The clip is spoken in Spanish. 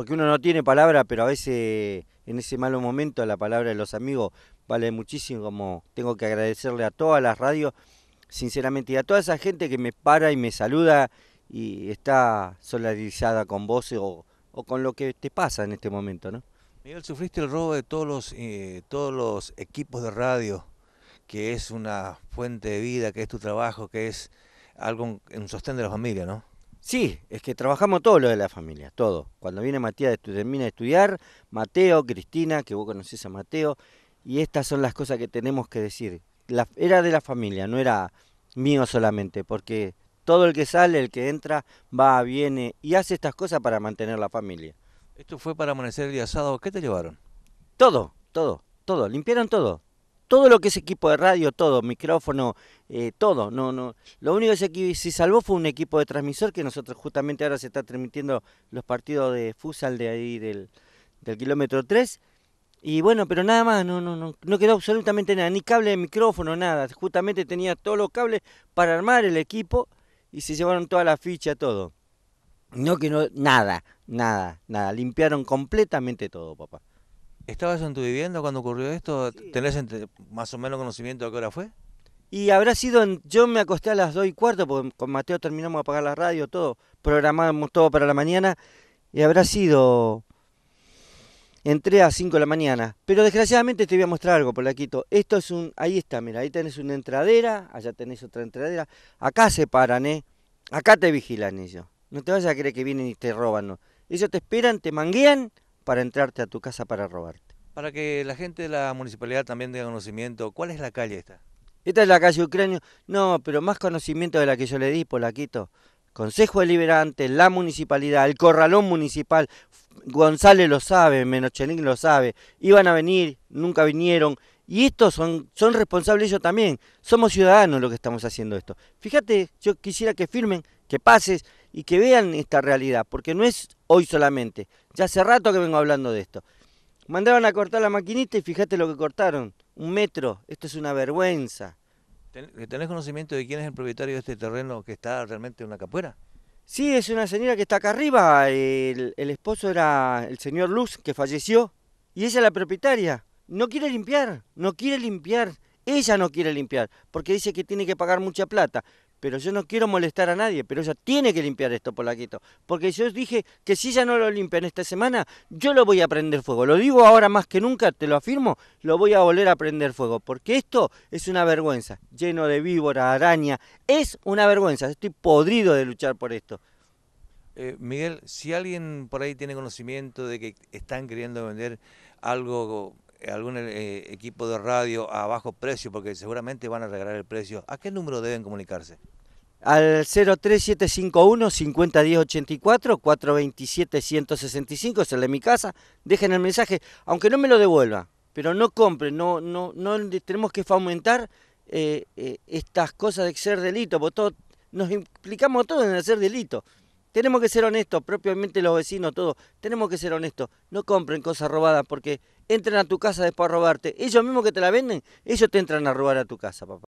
porque uno no tiene palabra, pero a veces en ese malo momento la palabra de los amigos vale muchísimo, como tengo que agradecerle a todas las radios, sinceramente, y a toda esa gente que me para y me saluda y está solarizada con vos o, con lo que te pasa en este momento, ¿no? Miguel, sufriste el robo de todos los, eh, todos los equipos de radio, que es una fuente de vida, que es tu trabajo, que es algo, un sostén de la familia, ¿no? Sí, es que trabajamos todo lo de la familia, todo. Cuando viene Matías, termina de estudiar, Mateo, Cristina, que vos conocés a Mateo, y estas son las cosas que tenemos que decir. La, era de la familia, no era mío solamente, porque todo el que sale, el que entra, va, viene y hace estas cosas para mantener la familia. Esto fue para amanecer el día sábado, ¿qué te llevaron? Todo, todo, todo, limpiaron todo todo lo que es equipo de radio, todo, micrófono, eh, todo. No, no. Lo único que se, salvó fue un equipo de transmisor que nosotros justamente ahora se está transmitiendo los partidos de futsal de ahí del, kilómetro 3. Y bueno, pero nada más, no, no, no, no quedó absolutamente nada, ni cable de micrófono, nada. Justamente tenía todos los cables para armar el equipo y se llevaron toda la ficha, todo. No que no, nada, nada, nada. Limpiaron completamente todo, papá. ¿Estabas en tu vivienda cuando ocurrió esto? ¿Tenés más o menos conocimiento de qué hora fue? Y habrá sido, yo me acosté a las 2 y cuarto, porque con Mateo terminamos de apagar la radio, todo, programamos todo para la mañana, y habrá sido, entré a 5 de la mañana. Pero desgraciadamente te voy a mostrar algo, por Esto es un, ahí está, mira, ahí tenés una entradera, allá tenés otra entradera, acá se paran, ¿eh? Acá te vigilan ellos. No te vayas a creer que vienen y te roban, ¿no? Ellos te esperan, te manguean para entrarte a tu casa para robarte. Para que la gente de la municipalidad también tenga conocimiento, ¿cuál es la calle esta? Esta es la calle Ucrania. No, pero más conocimiento de la que yo le di, Polaquito. Consejo Deliberante, la municipalidad, el corralón municipal, González lo sabe, Menochelín lo sabe, iban a venir, nunca vinieron, y estos son, son responsables ellos también, somos ciudadanos los que estamos haciendo esto. Fíjate, yo quisiera que firmen, que pases, y que vean esta realidad, porque no es hoy solamente, ya hace rato que vengo hablando de esto. Mandaban a cortar la maquinita y fíjate lo que cortaron, un metro, esto es una vergüenza. ¿Tenés conocimiento de quién es el propietario de este terreno que está realmente en una capuera? Sí, es una señora que está acá arriba, el, el esposo era el señor Luz, que falleció, y ella es la propietaria. No quiere limpiar, no quiere limpiar, ella no quiere limpiar, porque dice que tiene que pagar mucha plata pero yo no quiero molestar a nadie, pero ella tiene que limpiar esto, por Polaquito. Porque yo dije que si ella no lo limpia en esta semana, yo lo voy a prender fuego. Lo digo ahora más que nunca, te lo afirmo, lo voy a volver a prender fuego. Porque esto es una vergüenza, lleno de víbora, araña, es una vergüenza. Estoy podrido de luchar por esto. Eh, Miguel, si alguien por ahí tiene conocimiento de que están queriendo vender algo algún eh, equipo de radio a bajo precio, porque seguramente van a regalar el precio, ¿a qué número deben comunicarse? Al 03751 501084 427 165, es el de mi casa, dejen el mensaje, aunque no me lo devuelva, pero no compren, no, no, no tenemos que fomentar eh, eh, estas cosas de ser delito, porque nos implicamos todos en hacer delito. Tenemos que ser honestos, propiamente los vecinos, todos, tenemos que ser honestos, no compren cosas robadas porque entran a tu casa después a robarte. Ellos mismos que te la venden, ellos te entran a robar a tu casa, papá.